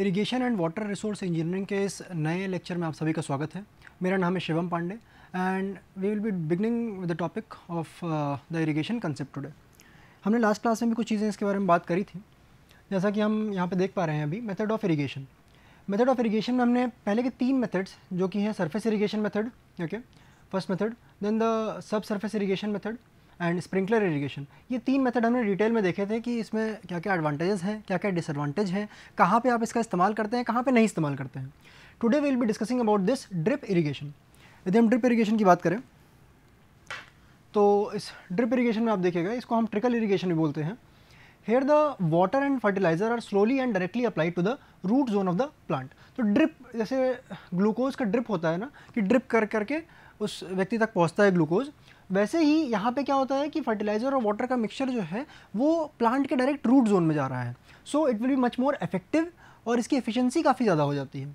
Irrigation and water resource engineering के इस नए लेक्चर में आप सभी का स्वागत है मेरा नाम है Shivam Pandey and we will be beginning with the topic of the irrigation concept today हमने लास्ट क्लास में भी कुछ चीज़ें इसके बारे में बात करी थी जैसा कि हम यहाँ पे देख पा रहे हैं अभी method of irrigation method of irrigation में हमने पहले के तीन मेथड्स जो कि हैं surface irrigation method okay first method then the sub surface irrigation method and sprinkler irrigation ये तीन मेथड हमने डिटेल में देखे थे कि इसमें क्या क्या एडवांटेजेस हैं क्या क्या डिसएडवांटेज हैं कहाँ पे आप इसका इस्तेमाल करते हैं कहाँ पे नहीं इस्तेमाल करते हैं today will be discussing about this drip irrigation यदि हम ड्रिप इरीगेशन की बात करें तो इस ड्रिप इरीगेशन में आप देखिएगा इसको हम ट्रिकल इरीगेशन भी बोलते हैं here the water and fertiliser are slowly and directly apply to the root zone of the plant तो ड्रिप जैसे ग्लूकोज का ड्रिप होता है ना कि ड्रिप कर करके उस व्यक्ति तक पहुँचता है ग्लूकोज वैसे ही यहाँ पे क्या होता है कि फर्टिलाइज़र और वाटर का मिक्सचर जो है वो प्लांट के डायरेक्ट रूट जोन में जा रहा है so it will be much more effective और इसकी एफिशिएंसी काफ़ी ज़्यादा हो जाती है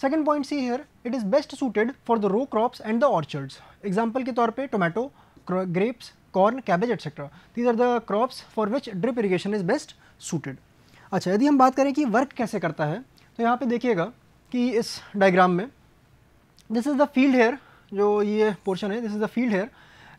second point see here it is best suited for the row crops and the orchards example के तौर पर tomato grapes corn cabbage etcetera these are the crops for which drip irrigation is best suited अच्छा यदि हम बात करें कि work कैसे करता है तो यहाँ पे देखिएगा कि इस डायग्राम में this is the field here So, this is the field here.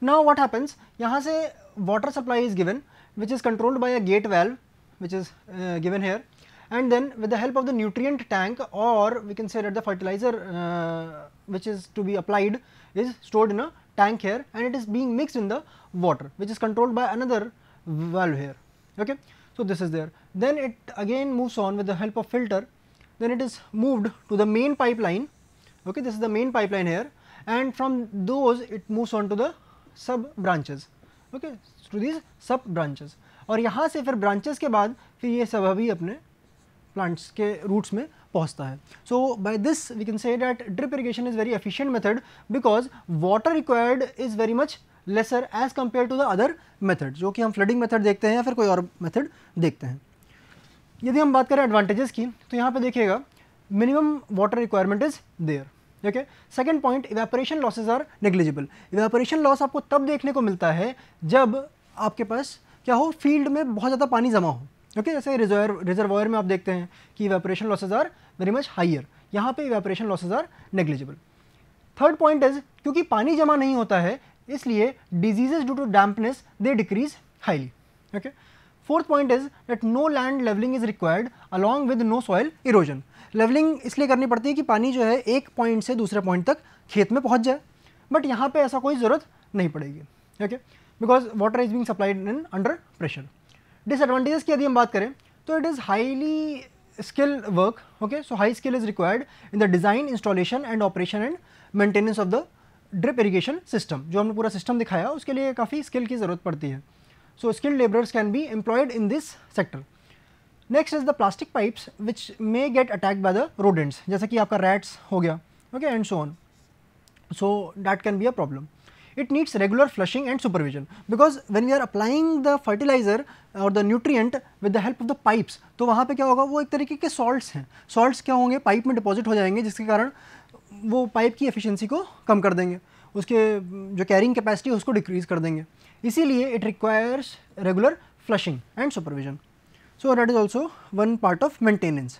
Now what happens यहाँ water supply is given which is controlled by a gate valve which is uh, given here and then with the help of the nutrient tank or we can say that the fertilizer uh, which is to be applied is stored in a tank here and it is being mixed in the water which is controlled by another valve here. Okay. So, this is there then it again moves on with the help of filter then it is moved to the main pipeline okay this is the main pipeline here and from those it moves on to the sub branches okay to these sub branches और यहाँ से फिर branches के बाद फिर ये सब अभी अपने plants के roots में पहुँचता है so by this we can say that drip irrigation is very efficient method because water required is very much lesser as compared to the other method जो कि हम flooding method देखते हैं या फिर कोई और method देखते हैं यदि हम बात करें advantages की तो यहाँ पे देखिएगा minimum water requirement is there okay second point evaporation losses are negligible evaporation loss आपको तब देखने को मिलता है जब आपके पास क्या हो फील्ड में बहुत ज़्यादा पानी जमा हो ओके okay, जैसे रिजर्व रिजर्वायर में आप देखते हैं कि evaporation losses are very much higher यहाँ पे evaporation losses are negligible third point is क्योंकि पानी जमा नहीं होता है इसलिए diseases due to dampness they decrease highly okay fourth point is that no land levelling is required along with no soil erosion levelling इसलिए करनी पड़ती है कि पानी जो है एक पॉइंट से दूसरे पॉइंट तक खेत में पहुँच जाए बट यहाँ पर ऐसा कोई ज़रूरत नहीं पड़ेगी okay because water is being supplied in under pressure disadvantages की यदि हम बात करें तो it is highly skill work okay so high skill is required in the design installation and operation and maintenance of the drip irrigation system जो हमने पूरा system दिखाया उसके लिए काफ़ी स्किल की ज़रूरत पड़ती है so skilled labourers can be employed in this sector next is the plastic pipes which may get attack by the rodents जैसे कि आपका रैट्स हो गया okay and so on so that can be a problem it needs regular flushing and supervision because when you are applying the fertiliser और the nutrient with the help of the pipes तो वहाँ पर क्या होगा वो एक तरीके के सॉल्ट्स हैं सॉल्ट्स क्या होंगे पाइप में डिपॉजिट हो जाएंगे जिसके कारण वो पाइप की एफिशिएंसी को कम कर देंगे उसके जो कैरिंग कैपेसिटी है उसको डिक्रीज़ कर देंगे इसीलिए it requires regular flushing and supervision so that is also one part of maintenance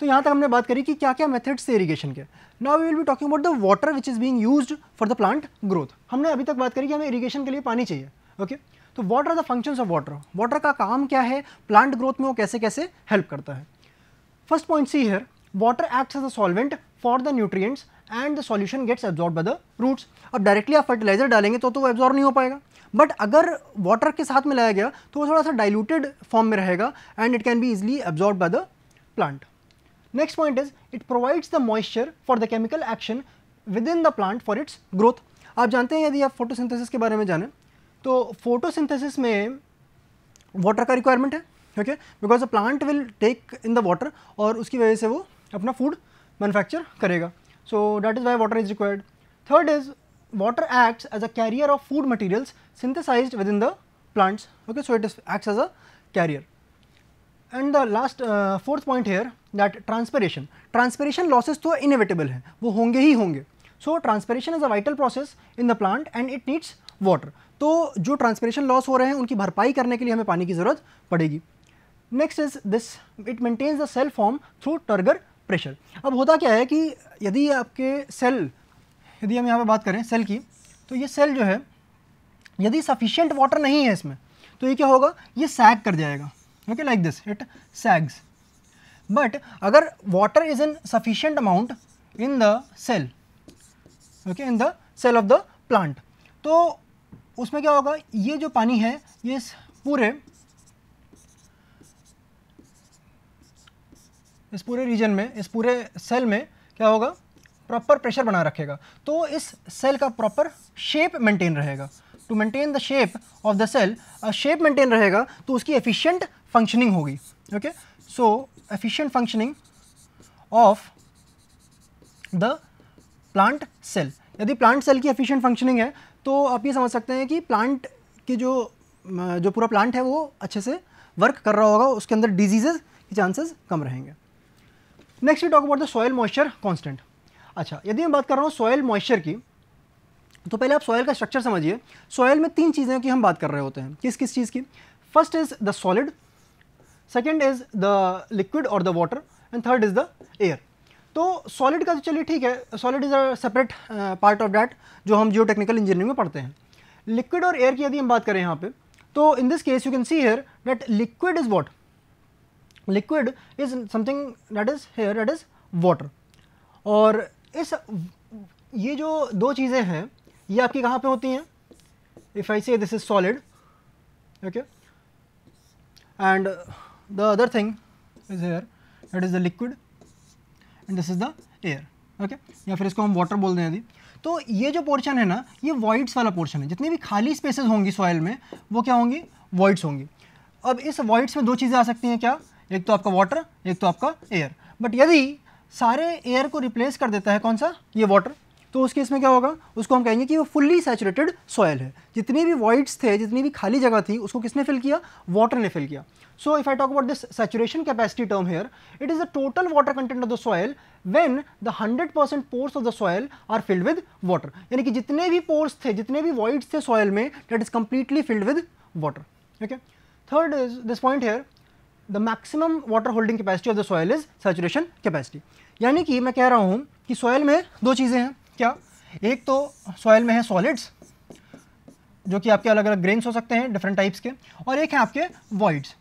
तो यहाँ तक हमने बात करी कि क्या क्या मेथड्स थे इरीगेशन के now we will be talking about the water which is being use for the plant growth हमने अभी तक बात करी कि हमें इरीगेशन के लिए पानी चाहिए ओके तो water are the functions of water water का काम क्या है प्लांट ग्रोथ में वो कैसे कैसे हेल्प करता है first point see here water acts as a solvent for the nutrients and the solution gets absorb by the roots अब डायरेक्टली आप फर्टिलाइजर डालेंगे तो तो वो एब्जॉर्ब नहीं हो पाएगा बट अगर वाटर के साथ में लाया गया तो वो थोड़ा सा डाइल्यूटेड फॉर्म में रहेगा and it can be easily absorb by the plant next point is it provides the moisture for the chemical action within the plant for its growth आप जानते हैं यदि आप फोटोसिंथेसिस के बारे में जानें तो फोटोसिंथेसिस में वाटर का रिक्वायरमेंट है okay because the plant will take in the water और उसकी वजह से वो अपना फूड मैनुफैक्चर करेगा So, that is why water is required. Third is water acts as a carrier of food materials synthesized within the plants. Okay, so, it is, acts as a carrier. And the last fourth point here that transpiration transpiration losses तो inevitable हैं वो होंगे ही होंगे so transpiration is a vital process in the plant and it needs water तो जो transpiration loss हो रहे हैं उनकी भरपाई करने के लिए हमें पानी की ज़रूरत पड़ेगी next is this it maintains the cell form through turgor pressure अब होता क्या है कि यदि आपके सेल यदि हम यहाँ पर बात करें सेल की तो ये सेल जो है यदि सफिशियंट वाटर नहीं है इसमें तो ये क्या होगा ये सैग कर जाएगा okay like this it sags but अगर water is in sufficient amount in the cell okay in the cell of the plant तो उसमें क्या होगा ये जो पानी है ये पूरे इस पूरे रीजन में इस पूरे सेल में क्या होगा प्रॉपर प्रेशर बना रखेगा तो इस सेल का प्रॉपर शेप मेंटेन रहेगा to maintain the shape of the cell shape maintain रहेगा तो उसकी एफिशिएंट फंक्शनिंग होगी okay so efficient functioning of the plant cell यदि प्लांट सेल की एफिशिएंट फंक्शनिंग है तो आप ये समझ सकते हैं कि प्लांट की जो जो पूरा प्लांट है वो अच्छे से वर्क कर रहा होगा उसके अंदर डिजीजेज के चांसेस कम रहेंगे next talk about the soil moisture constant अच्छा यदि मैं बात कर रहा हूँ सॉयल मॉइस्चर की तो पहले आप सॉयल का स्ट्रक्चर समझिए सॉयल में तीन चीज़ें की हम बात कर रहे होते हैं किस किस चीज़ की first is the solid second is the liquid और the water and third is the air तो सॉलिड का तो चलिए ठीक है solid is a separate part of that जो हम जियो टेक्निकल इंजीनियरिंग में पढ़ते हैं लिक्विड और एयर की यदि हम बात करें यहाँ पे तो in this case you can see here that liquid is what liquid is something that is here that is water और इस ये जो दो चीज़ें हैं ये आपकी कहाँ पे होती हैं if I say this is solid okay and the other thing is here that is the liquid and this is the air okay या फिर इसको हम वाटर बोल दें यदि तो ये जो पोर्शन है ना ये वॉइड्स वाला पोर्शन है जितनी भी खाली स्पेसेस होंगी सॉयल में वो क्या होंगी वॉइड्स होंगी अब इस वॉइड्स में दो चीज़ें आ सकती हैं क्या एक तो आपका वाटर एक तो आपका एयर बट यदि सारे एयर को रिप्लेस कर देता है कौन सा ये वाटर तो उसके इसमें क्या होगा उसको हम कहेंगे कि वो फुल्ली सैचुरेटेड सॉयल है जितने भी वॉइड्स थे जितनी भी खाली जगह थी उसको किसने फिल किया वाटर ने फिल किया so if I talk about this saturation capacity term here it is the total water content of the soil when the hundred percent pores of the soil are filled with water यानी कि जितने भी pores थे जितने भी voids थे soil में that is completely filled with water ठीक है third is this point here the maximum water holding capacity of the soil is saturation capacity यानी कि मैं कह रहा हूँ कि सॉयल में दो चीज़ें हैं क्या एक तो सॉयल में है सॉलिड्स जो कि आपके अलग अलग ग्रेन्स हो सकते हैं डिफरेंट टाइप्स के और एक है आपके वॉइड्स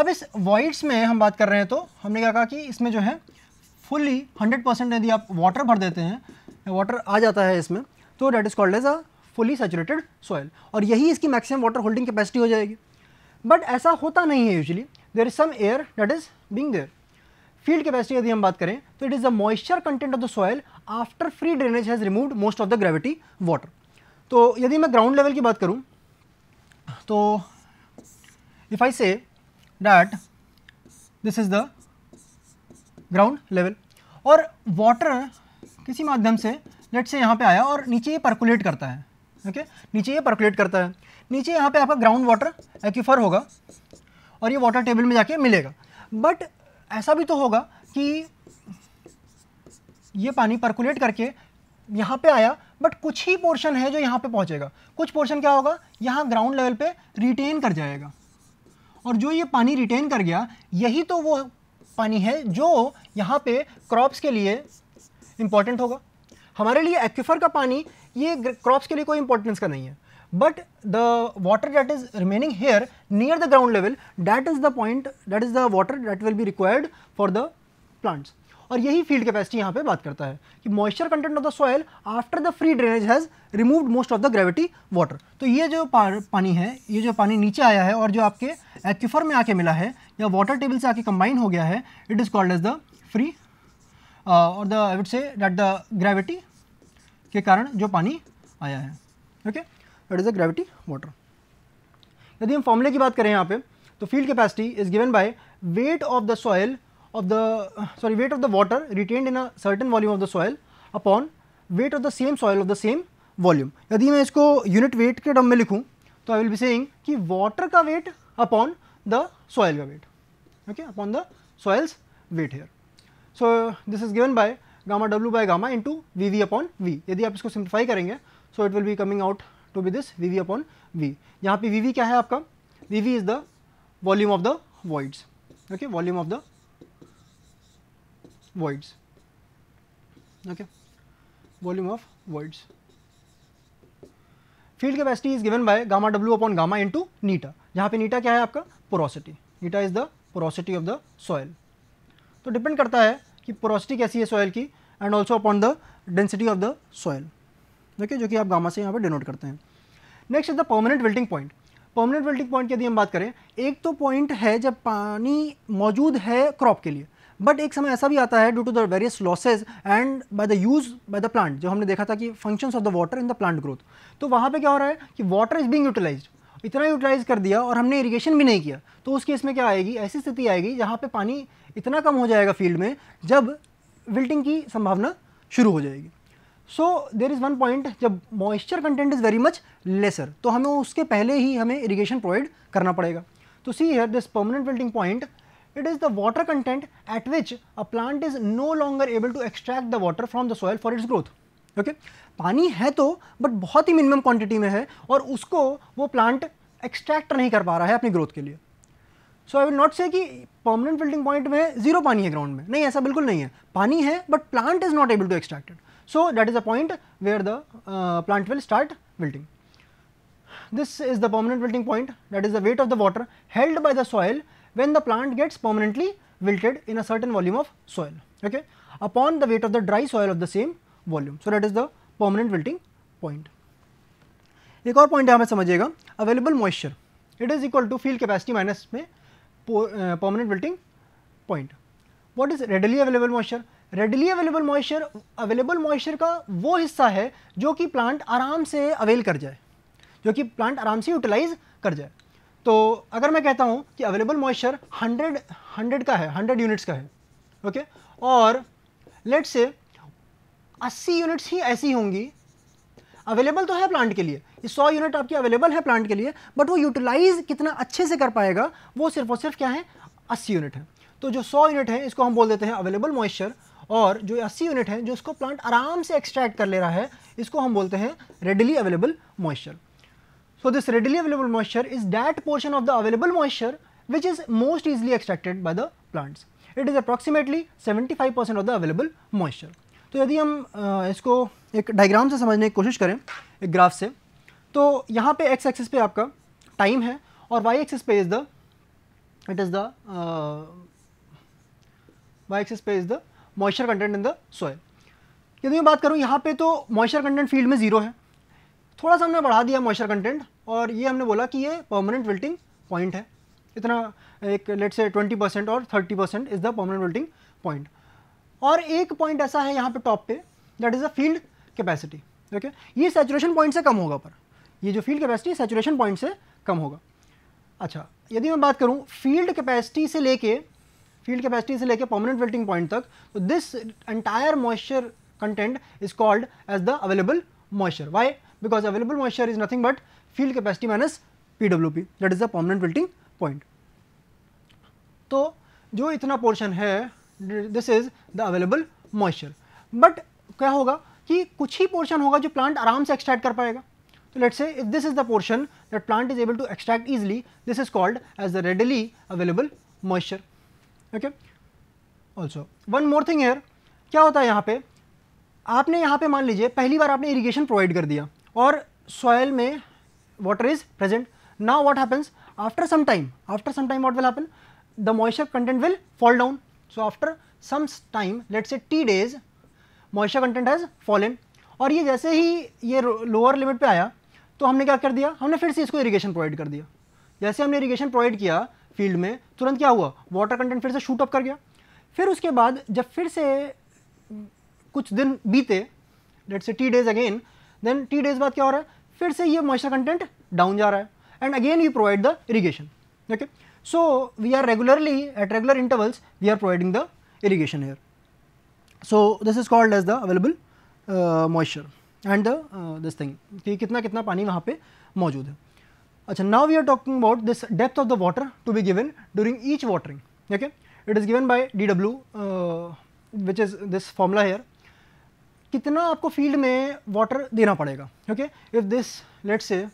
अब इस वॉइड्स में हम बात कर रहे हैं तो हमने क्या कहा कि इसमें जो है फुल्ली 100 परसेंट यदि आप वाटर भर देते हैं वाटर आ जाता है इसमें तो that is called as a fully saturated soil और यही इसकी मैक्सिमम वाटर होल्डिंग कैपेसिटी हो जाएगी बट ऐसा होता नहीं है usually there is some air that is being there field capacity यदि हम बात करें तो it is the moisture content of the soil after free drainage has removed most of the gravity water तो यदि मैं ग्राउंड लेवल की बात करूँ तो if I say that this is the ground level और वाटर किसी माध्यम से लेट से यहाँ पे आया और नीचे ये परकुलेट करता है ओके okay? नीचे ये परकुलेट करता है नीचे यहाँ पे आपका ग्राउंड वाटर एक्यूफर होगा और ये वाटर टेबल में जाके मिलेगा बट ऐसा भी तो होगा कि ये पानी परकुलेट करके यहाँ पे आया बट कुछ ही पोर्शन है जो यहाँ पे पहुँचेगा कुछ पोर्शन क्या होगा यहाँ ग्राउंड लेवल पे रिटेन कर जाएगा और जो ये पानी रिटेन कर गया यही तो वो पानी है जो यहाँ पे क्रॉप्स के लिए इम्पॉर्टेंट होगा हमारे लिए एक्फर का पानी ये क्रॉप्स के लिए कोई इंपॉर्टेंस का नहीं है but the water that is remaining here near the ground level that is the point that is the water that will be required for the plants और यही फील्ड कैपेसिटी यहाँ पे बात करता है कि moisture content of the soil after the free drainage has removed most of the gravity water तो ये जो पानी है ये जो पानी नीचे आया है और जो आपके एक्फर में आके मिला है या वाटर टेबल से आके कंबाइन हो गया है it is called as the free और the I would say that the gravity के कारण जो पानी आया है okay okay? That is a gravity water यदि हम फॉर्मूले की बात करें यहाँ पे तो field capacity is given by weight of the soil of the sorry weight of the water retained in a certain volume of the soil upon weight of the same soil of the same volume यदि मैं इसको unit weight के डम में लिखूँ तो I will be saying कि water का वेट अपॉन द सॉयल का weight okay upon the soil's weight here so this is given by gamma W by gamma into V V upon V यदि आप इसको सिंप्लीफाई करेंगे so it will be coming out to be this V V upon V यहाँ पे V क्या है आपका V is the volume of the voids okay volume of the voids okay volume of voids field capacity is given by gamma W upon gamma into eta यहाँ पे eta क्या है आपका porosity eta is the porosity of the soil तो depend करता है कि porosity कैसी है सॉयल की and also upon the density of the soil okay जो कि आप गामा से यहाँ पर डिनोट करते हैं next is the permanent wilting point permanent wilting point की यदि हम बात करें एक तो पॉइंट है जब पानी मौजूद है क्रॉप के लिए बट एक समय ऐसा भी आता है due to the various losses and by the use by the plant जो हमने देखा था कि function of the water in the plant growth तो वहाँ पर क्या हो रहा है कि वाटर इज बिंग यूटिलाइज इतना यूटिलाइज कर दिया और हमने इरीगेशन भी नहीं किया तो उस केस में क्या आएगी ऐसी स्थिति आएगी जहाँ पर पानी इतना कम हो जाएगा फील्ड में जब विल्टिंग की संभावना शुरू हो जाएगी so there is one point जब moisture content is very much lesser तो हमें उसके पहले ही हमें इरीगेशन प्रोवाइड करना पड़ेगा तो see here this permanent wilting point it is the water content at which a plant is no longer able to extract the water from the soil for its growth okay पानी है तो but बहुत ही minimum quantity में है और उसको वो plant extract नहीं कर पा रहा है अपनी ग्रोथ के लिए सो आई विल नॉट से कि परमानेंट बिल्डिंग पॉइंट में जीरो पानी है ग्राउंड में नहीं ऐसा बिल्कुल नहीं है पानी है but plant is not able to extracted So, that is the point where the uh, plant will start wilting. This is the permanent wilting point that is the weight of the water held by the soil when the plant gets permanently wilted in a certain volume of soil okay, upon the weight of the dry soil of the same volume. So, that is the permanent wilting point. एक और point यहाँ पे समझिएगा available moisture it is equal to field capacity minus में permanent wilting point what is readily available moisture readily available moisture available moisture का वो हिस्सा है जो कि प्लांट आराम से अवेल कर जाए जो कि प्लांट आराम से यूटिलाइज कर जाए तो अगर मैं कहता हूँ कि अवेलेबल मॉइस्चर हंड्रेड हंड्रेड का है हंड्रेड यूनिट्स का है ओके okay? और लेट से अस्सी यूनिट्स ही ऐसी होंगी अवेलेबल तो है प्लांट के लिए ये सौ यूनिट आपकी अवेलेबल है प्लांट के लिए बट वो यूटिलाइज कितना अच्छे से कर पाएगा वो सिर्फ और सिर्फ क्या है अस्सी यूनिट है तो जो सौ यूनिट है इसको हम बोल देते हैं अवेलेबल मॉइस्चर और जो 80 यूनिट है जो उसको प्लांट आराम से एक्सट्रैक्ट कर ले रहा है इसको हम बोलते हैं readily available moisture so this readily available moisture is that portion of the available moisture most is most easily the plants it is It seventy five 75% of the available moisture तो यदि हम इसको एक डायग्राम से समझने की कोशिश करें एक ग्राफ से तो यहाँ पे एक्स एक्सिस पे आपका टाइम है और वाई एक्सिस पे is the it is the Y axis पे is the moisture content in the soil यदि मैं बात करूँ यहाँ पे तो मॉइस्चर कंटेंट फील्ड में ज़ीरो है थोड़ा सा हमने बढ़ा दिया मॉइस्चर कंटेंट और ये हमने बोला कि ये परमानेंट विल्टिंग पॉइंट है इतना एक लेट से 20 परसेंट और 30 percent is the permanent wilting point और एक पॉइंट ऐसा है यहाँ पे टॉप पे that is the field capacity okay ये सेचुरेशन पॉइंट से कम होगा पर ये जो फील्ड कैपेसिटी सेचुरेशन पॉइंट से कम होगा अच्छा यदि मैं बात करूँ फील्ड कैपेसिटी से लेके फील्ड कैपेसिटी से लेकर परमानेंट वेल्टिंग पॉइंट तक तो this entire moisture content is called as the available moisture why because available moisture is nothing but field capacity minus P W P that is the permanent wilting point तो जो इतना portion है this is the available moisture but क्या होगा कि कुछ ही portion होगा जो प्लांट आराम से एक्सट्रैक्ट कर पाएगा तो let's say if this is the portion that plant is able to extract easily this is called as the readily available moisture okay also one more thing here क्या होता है यहाँ पे आपने यहाँ पे मान लीजिए पहली बार आपने इरीगेशन प्रोवाइड कर दिया और सॉयल में water is present now what happens after some time after some time what will happen the moisture content will fall down so after some time let's say T days moisture content has fallen और ये जैसे ही ये lower limit पे आया तो हमने क्या कर दिया हमने फिर से इसको इरीगेशन प्रोवाइड कर दिया जैसे हमने इरीगेशन प्रोवाइड किया फील्ड में तुरंत क्या हुआ वाटर कंटेंट फिर से शूट अप कर गया फिर उसके बाद जब फिर से कुछ दिन बीते डेट से T days again then T days बाद क्या हो रहा है फिर से ये मॉइस्चर कंटेंट डाउन जा रहा है and again you provide the irrigation okay so we are regularly at regular intervals we are providing the irrigation here so this is called as the available moisture and this thing कि कितना कितना पानी वहाँ पे मौजूद है अच्छा now we are talking about this depth of the water to be given during each watering okay it is given by D W which is this formula here कितना आपको फील्ड में वाटर देना पड़ेगा okay if this let say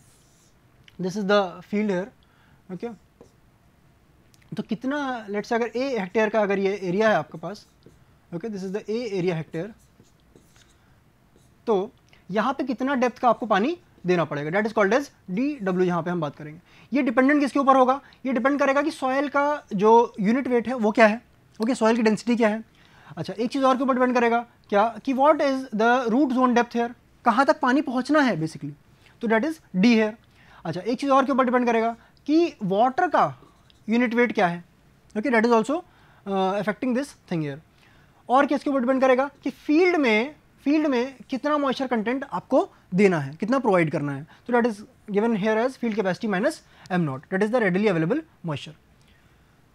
this is the field here okay तो कितना late से अगर ए hectare का अगर ये एरिया है आपके पास okay this is the area hectare तो यहाँ पे कितना डेप्थ का आपको पानी देना पड़ेगा that is called as D W जहाँ पे हम बात करेंगे ये डिपेंडेंट किसके ऊपर होगा ये डिपेंड करेगा कि सॉयल का जो यूनिट वेट है वो क्या है ओके सॉयल की डेंसिटी क्या है अच्छा एक चीज़ और के ऊपर डिपेंड करेगा क्या कि what is the root zone depth here कहाँ तक पानी पहुँचना है बेसिकली तो डेट इज़ डी हेयर अच्छा एक चीज़ और के ऊपर डिपेंड करेगा कि वाटर का यूनिट वेट क्या है okay that is also affecting this thing here और किसके ऊपर डिपेंड करेगा कि फील्ड में फील्ड में कितना मॉइस्चर कंटेंट आपको देना है कितना प्रोवाइड करना है तो that is given here as field capacity minus M not that is the readily available moisture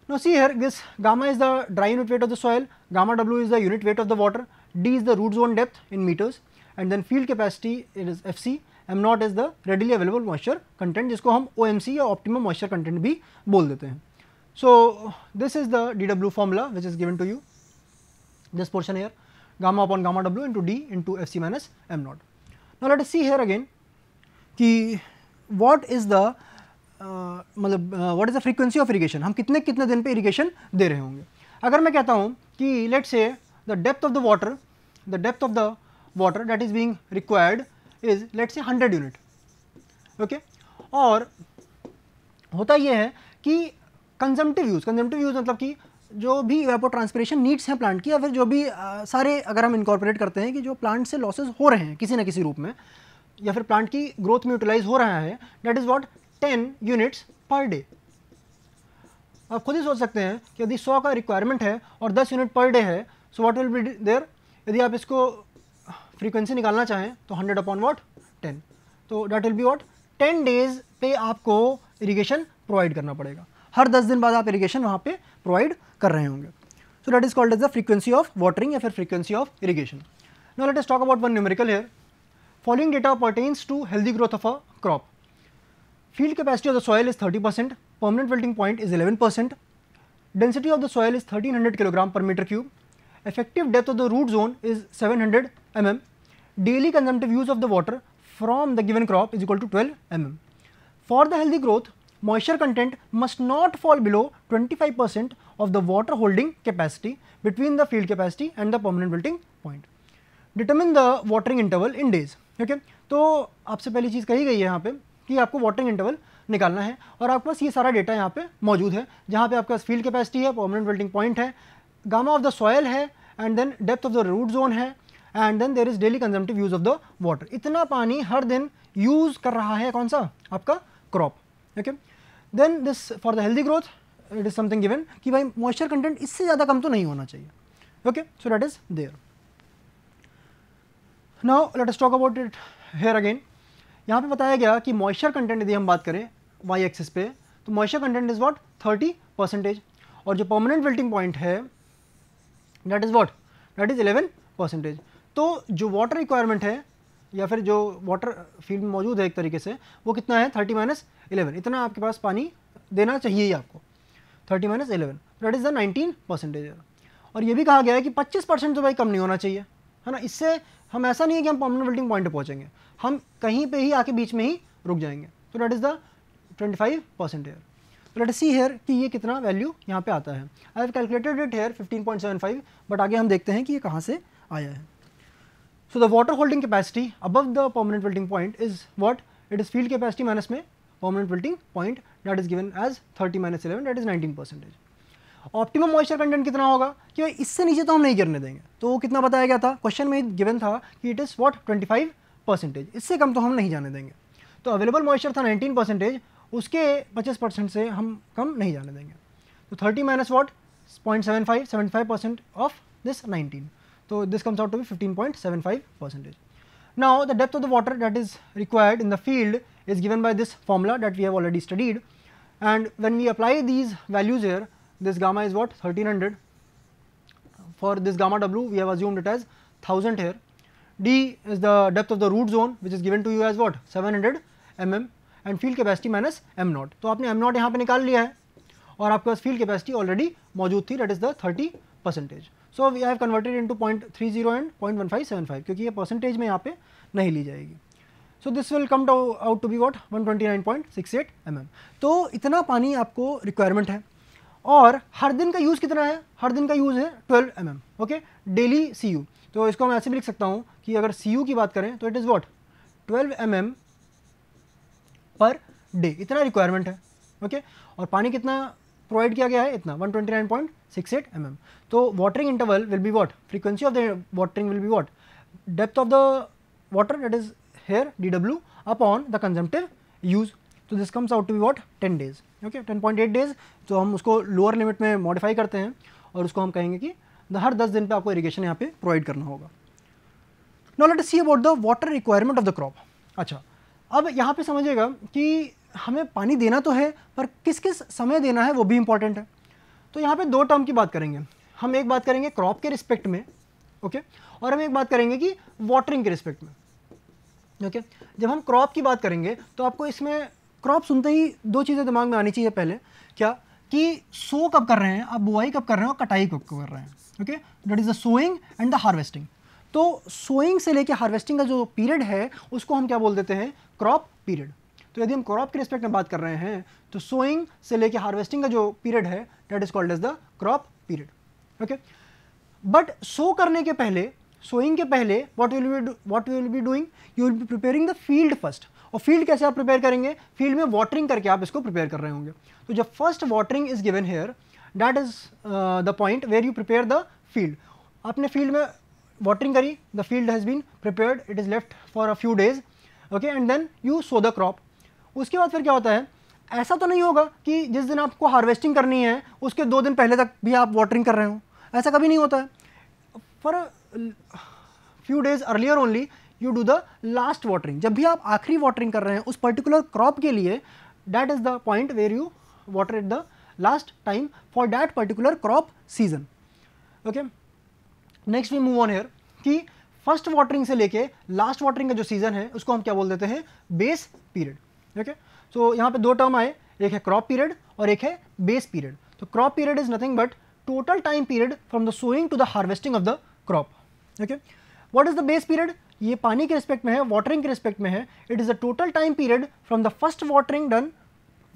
no see here this gamma is the dry unit weight of the soil gamma W is the unit weight of the water D is the root zone depth in meters and then field capacity it is F C M not is the readily available moisture content जिसको हम O M C या optimum moisture content भी बोल देते हैं so this is the D W formula which is given to you this portion here gamma upon gamma w into d into f c minus m naught. Now, let us see here again ki what is the uh, मतलब what is the frequency of irrigation हम कितने कितने दिन पे irrigation दे रहे होंगे अगर मैं कहता हूँ कि let say the depth of the water the depth of the water that is being required is let say 100 unit okay और होता यह है कि कंजम्पटिव यूज़ कंजम्पटिव यूज़ मतलब कि जो भी वेपो ट्रांसपरेशन नीड्स हैं प्लांट की या फिर जो भी आ, सारे अगर हम इनकॉर्पोरेट करते हैं कि जो प्लांट से लॉसेज हो रहे हैं किसी न किसी रूप में या फिर प्लांट की ग्रोथ में यूटिलाइज हो रहा है that is what ten units per day आप खुद ही सोच सकते हैं कि यदि सौ का रिक्वायरमेंट है और दस यूनिट पर डे है so what will be there यदि आप इसको फ्रीक्वेंसी निकालना चाहें तो हंड्रेड अपॉन वॉट टेन तो that will be what ten days पे आपको इरीगेशन प्रोवाइड करना पड़ेगा हर दस दिन बाद आप इरीगेशन वहाँ पे प्रोवाइड कर रहे होंगे so that is called as the frequency of watering या फिर frequency of irrigation no let is talk about one numerical here following data pertains to healthy growth of a crop field capacity of the soil is thirty percent permanent wilting point is eleven percent density of the soil is thirteen hundred kilogram per meter cube effective डेथ of the root zone is seven hundred M M daily consumptive use of the water from the given crop is equal to twelve M M for the healthy growth moisture content must not fall below 25% the water holding holding between the field field and the the permanent point point. The the interval in days ठीक है तो आपसे पहली चीज़ कही गई है यहाँ पे कि आपको वाटरिंग इंटरवल निकालना है और आपके पास ये सारा डेटा यहाँ पे मौजूद है जहाँ पे आपका फील्ड कैपेसिटी है परमानेंट वेल्टिंग पॉइंट है गामा ऑफ द सॉयल है and then depth of the root zone है and then there is daily consumptive use of the water इतना पानी हर दिन यूज़ कर रहा है कौन सा आपका crop okay okay? Then this for the healthy growth it is something given कि भाई मॉइस्चर कंटेंट इससे ज़्यादा कम तो नहीं होना चाहिए okay so that is there now let us talk about it here again यहाँ पे बताया गया कि मॉइस्चर कंटेंट यदि हम बात करें वाई एक्सिस पे तो moisture content is what thirty percentage और जो परमानेंट विल्टिंग पॉइंट है that is what that is eleven percentage तो जो वाटर रिक्वायरमेंट है या फिर जो वाटर फील्ड मौजूद है एक तरीके से वो कितना है थर्टी माइनस इलेवन इतना आपके पास पानी देना चाहिए ही आपको thirty minus eleven that is the nineteen percentage और ये भी कहा गया है कि पच्चीस परसेंट तो भाई कम नहीं होना चाहिए है ना इससे हम ऐसा नहीं है कि हम पॉमन बिल्डिंग पॉइंट पहुँचेंगे हम कहीं पर ही आके बीच में ही रुक जाएंगे तो that is the twenty five percent here let see here कि ये कितना वैल्यू यहाँ पे आता है I have calculated it here 15.75 but आगे हम देखते हैं कि ये कहाँ से आया है So, the water holding capacity above the permanent wilting point is what? It is field capacity minus me permanent wilting point that is given as 30 minus 11 that is 19 percentage. Optimum moisture content कितना होगा कि भाई इससे नीचे तो हम नहीं गिरने देंगे तो वो कितना बताया गया था क्वेश्चन में गिवन था कि इट इज़ व्हाट 25 परसेंटेज इससे कम तो हम नहीं जाने देंगे तो अवेलेबल मॉइस्चर था 19 परसेंटेज उसके 25 परसेंट से हम कम नहीं जाने देंगे तो 30 minus what point seven of this nineteen So, this comes out to be 15.75 percentage. Now, the depth of the water that is required in the field is given by this formula that we have already studied and when we apply these values here this gamma is what 1300 for this gamma w we have assumed it as 1000 here d is the depth of the root zone which is given to you as what 700 mm And field capacity minus m naught. So you have m naught here. And your field capacity already was there. That is the 30 percentage. So we have converted into point three zero and point one five seven five क्योंकि ये परसेंटेज में यहाँ पे नहीं ली जाएगी so this will come to out to be what one twenty nine point six eight M M तो इतना पानी आपको रिक्वायरमेंट है और हर दिन का यूज़ कितना है हर दिन का यूज़ है twelve M M okay daily C U तो इसको मैं ऐसे भी लिख सकता हूँ कि अगर सी यू की बात करें तो it is what twelve M M per day इतना रिक्वायरमेंट है ओके okay? और पानी कितना प्रोवाइड किया गया है इतना 129.68 mm तो watering interval will be what frequency of the watering will be what depth of the is here D W upon the consumptive use तो this comes out to be what 10 days okay 10.8 days तो हम उसको lower limit में modify करते हैं और उसको हम कहेंगे कि हर दस दिन पर आपको इरीगेशन यहाँ पे प्रोवाइड करना होगा नॉलेट see about the water requirement of the crop अच्छा अब यहाँ पे समझिएगा कि हमें पानी देना तो है पर किस किस समय देना है वो भी इम्पॉर्टेंट है तो यहाँ पे दो टर्म की बात करेंगे हम एक बात करेंगे क्रॉप के रिस्पेक्ट में ओके और हम एक बात करेंगे कि वाटरिंग के रिस्पेक्ट में ओके जब हम क्रॉप की बात करेंगे तो आपको इसमें क्रॉप सुनते ही दो चीज़ें दिमाग में आनी चाहिए पहले क्या कि सो कब कर रहे हैं आप बुआई कब कर रहे हैं और कटाई कब कर रहे हैं okay that is the sowing and the harvesting तो सोइंग से लेके हार्वेस्टिंग का जो पीरियड है उसको हम क्या बोल देते हैं क्रॉप पीरियड तो यदि हम क्रॉप के रिस्पेक्ट में बात कर रहे हैं तो सोइंग से लेके हार्वेस्टिंग का जो पीरियड है that is called as the crop period okay but sow करने के पहले सोइंग के पहले what will be what will be doing you will be preparing the field first और फील्ड कैसे आप प्रिपेयर करेंगे फील्ड में वाटरिंग करके आप इसको प्रिपेयर कर रहे होंगे तो जब first watering is given here that is the point where you prepare the field आपने फील्ड में वाटरिंग करी the field has been prepared it is left for a few days okay and then you sow the crop उसके बाद फिर क्या होता है ऐसा तो नहीं होगा कि जिस दिन आपको हार्वेस्टिंग करनी है उसके दो दिन पहले तक भी आप वाटरिंग कर रहे हो ऐसा कभी नहीं होता है for few days earlier only you do the last watering जब भी आप आखिरी वाटरिंग कर रहे हैं उस पर्टिकुलर क्रॉप के लिए that is the point where you water it the last time for that particular crop season okay next we move on here कि फर्स्ट वाटरिंग से लेके लास्ट वाटरिंग का जो सीज़न है उसको हम क्या बोल देते हैं बेस पीरियड ओके सो यहाँ पे दो टर्म आए एक है क्रॉप पीरियड और एक है बेस पीरियड तो crop period is nothing but total time period from the sowing to the harvesting of the crop okay what is the base period ये पानी के रिस्पेक्ट में है वाटरिंग के रिस्पेक्ट में है it is the total time period from the first watering done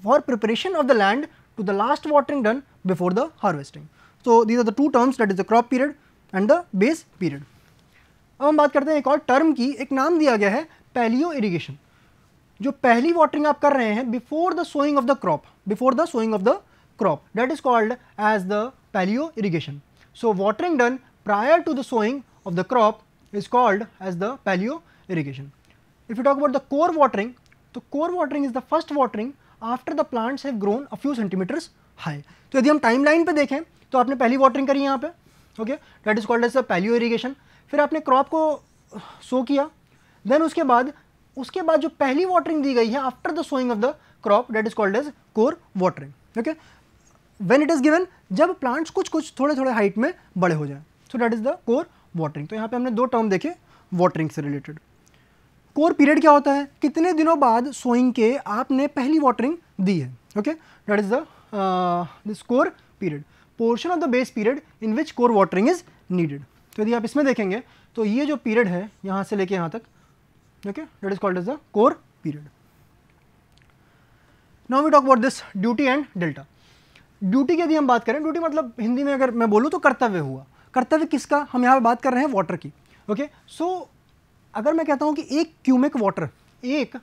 for preparation of the land to the last watering done before the harvesting so these are the two terms that is the crop period and the base period अब हम बात करते हैं एक और term की एक नाम दिया गया है पैलियो इरीगेशन जो पहली वाटरिंग आप कर रहे हैं before the sowing of the crop before the sowing of the crop that is called as the paleo irrigation so watering done prior to the sowing of the crop is called as the paleo irrigation if you talk about the kor watering तो kor watering is the first watering after the plants have grown a few centimetres high तो यदि हम time line पर देखें तो आपने पहली watering करी यहाँ पे, okay that is called as the paleo irrigation फिर आपने क्रॉप को सो किया देन उसके बाद उसके बाद जो पहली वाटरिंग दी गई है after the sowing of the crop that is called as kor watering okay when it is given जब प्लांट्स कुछ कुछ थोड़े थोड़े हाइट में बड़े हो जाए so that is the kor watering तो यहाँ पे हमने दो टर्म देखे वाटरिंग से रिलेटेड कोर पीरियड क्या होता है कितने दिनों बाद सोइंग के आपने पहली वाटरिंग दी है okay that is the this kor period portion of the base period in which kor watering is needed तो यदि आप इसमें देखेंगे तो ये जो पीरियड है यहाँ से लेके यहाँ तक okay that is called as the core period now we talk about this duty and delta duty की यदि हम बात करें ड्यूटी मतलब हिंदी में अगर मैं बोलूँ तो कर्तव्य हुआ कर्तव्य किसका हम यहाँ पे बात कर रहे हैं वाटर की ओके सो so, अगर मैं कहता हूँ कि एक क्यूमिक वाटर एक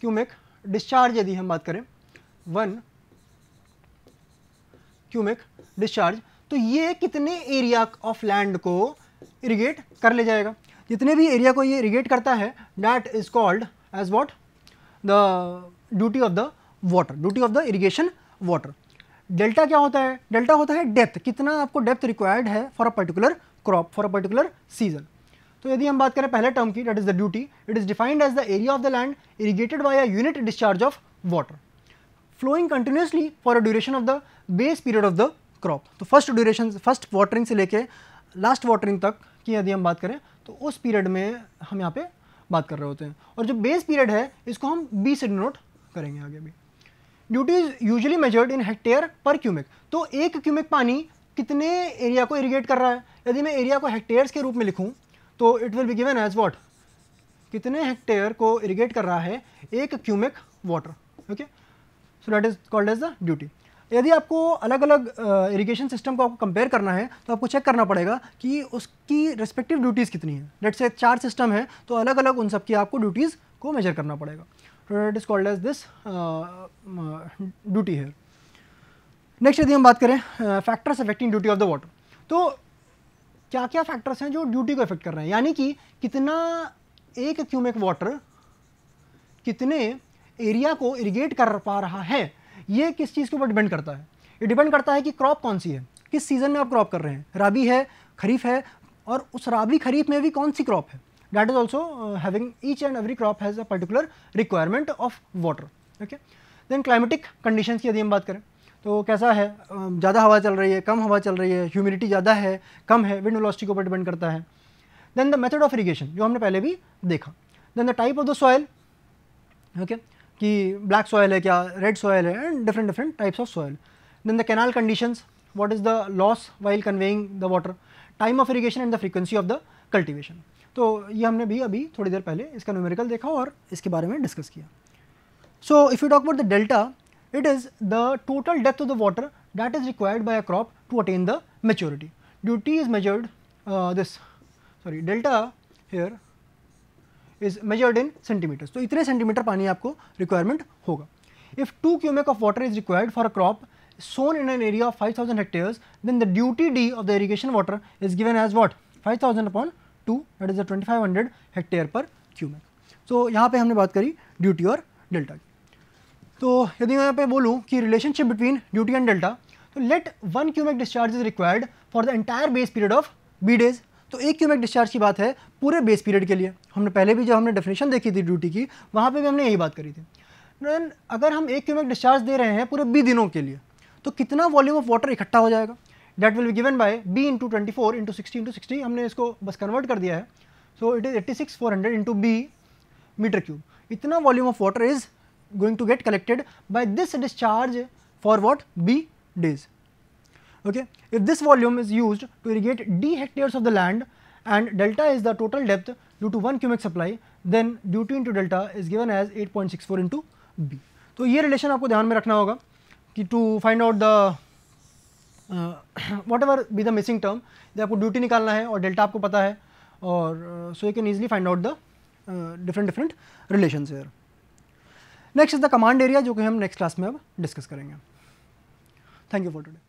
क्यूमिक डिस्चार्ज यदि हम बात करें वन क्यूमिक डिस्चार्ज तो ये कितने एरिया ऑफ लैंड को इरिगेट कर ले जाएगा जितने भी एरिया को ये इरीगेट करता है that is called as what the duty of the water duty of the irrigation water delta क्या होता है डेल्टा होता है डेप्थ कितना आपको डेप्थ रिक्वायर्ड है for a particular crop for a particular season तो यदि हम बात करें पहले टर्म की that is the duty it is defined as the area of the land irrigated by a unit discharge of water flowing continuously for a duration of the base period of the crop तो first duration first watering से लेके last watering तक की यदि हम बात करें तो उस पीरियड में हम यहाँ पे बात कर रहे होते हैं और जो बेस पीरियड है इसको हम बी से डिनोट करेंगे आगे भी duty is usually measured in hectare per cumec तो एक क्यूमिक पानी कितने एरिया को इरीगेट कर रहा है यदि मैं एरिया को हेक्टेयर्स के रूप में लिखूँ तो it will be given as what कितने हेक्टेयर को इरीगेट कर रहा है एक cumec water okay so that is called as the duty यदि आपको अलग अलग इरिगेशन सिस्टम को आपको कंपेयर करना है तो आपको चेक करना पड़ेगा कि उसकी रिस्पेक्टिव ड्यूटीज़ कितनी है लेट से चार सिस्टम है तो अलग अलग उन सब की आपको ड्यूटीज़ को मेजर करना पड़ेगा it is called as this duty है नेक्स्ट यदि हम बात करें factors affecting duty of the water तो क्या क्या फैक्टर्स हैं जो ड्यूटी को इफेक्ट कर रहे हैं यानी कि कितना एक क्यूमेक वाटर कितने एरिया को इरिगेट कर पा रहा है ये किस चीज़ के ऊपर डिपेंड करता है ये डिपेंड करता है कि क्रॉप कौन सी है किस सीज़न में आप क्रॉप कर रहे हैं राबी है खरीफ है और उस राबी खरीफ में भी कौन सी क्रॉप है that is also having each and every crop has a particular requirement of water okay then climatic condition की यदि हम बात करें तो कैसा है ज़्यादा हवा चल रही है कम हवा चल रही है ह्यूमिडिटी ज़्यादा है कम है विंड वेलोसिटी के ऊपर डिपेंड करता है then the method of irrigation जो हमने पहले भी देखा then the type of the soil okay कि ब्लैक सॉयल है क्या रेड सॉयल है and different different types of soil then the canal condition what is the loss while conveying the water time of irrigation and the frequency of the cultivation तो ये हमने भी अभी थोड़ी देर पहले इसका न्यूमेरिकल देखा और इसके बारे में डिस्कस किया so if you talk about the delta it is the total depth of the water that is required by a crop to attain the maturity duty is measured this sorry delta here is measured in centimetre तो इतने centimetre पानी आपको requirement होगा if two cumec of water is required for a crop sown in an area of 5000 thousand hectares then the duty D of the irrigation water is given as what five thousand upon two that is the twenty five per cumec so so, यहाँ पे हमने बात करी duty और delta की तो यदि मैं यहाँ पे बोलूँ कि relationship between duty and delta तो let one cumec discharge is required for the entire base period of B days तो एक क्यूबिक डिस्चार्ज की बात है पूरे बेस पीरियड के लिए हमने पहले भी जब हमने डेफिनेशन देखी थी ड्यूटी की वहाँ पर भी हमने यही बात करी थी देन अगर हम एक क्यूबिक डिस्चार्ज दे रहे हैं पूरे बी दिनों के लिए तो कितना वॉल्यूम ऑफ वाटर इकट्ठा हो जाएगा that will be given by B into twenty four into sixty into sixty हमने इसको बस कन्वर्ट कर दिया है so it is eighty six four hundred into B metre cube इतना volume of water is going to get collected by this discharge for what B days Okay? If this volume is used to irrigate d hectares of the land and delta is the total depth due to 1 cubic supply, then dt into delta is given as 8.64 into b. तो ये relation आपको ध्यान में रखना होगा कि to find out the whatever be the missing term जब आपको ड्यूटी निकालना है और डेल्टा आपको पता है और so you can easily find out the different different relation here next is the command area जो कि हम नेक्स्ट क्लास में अब डिस्कस करेंगे थैंक यू फॉर टुडे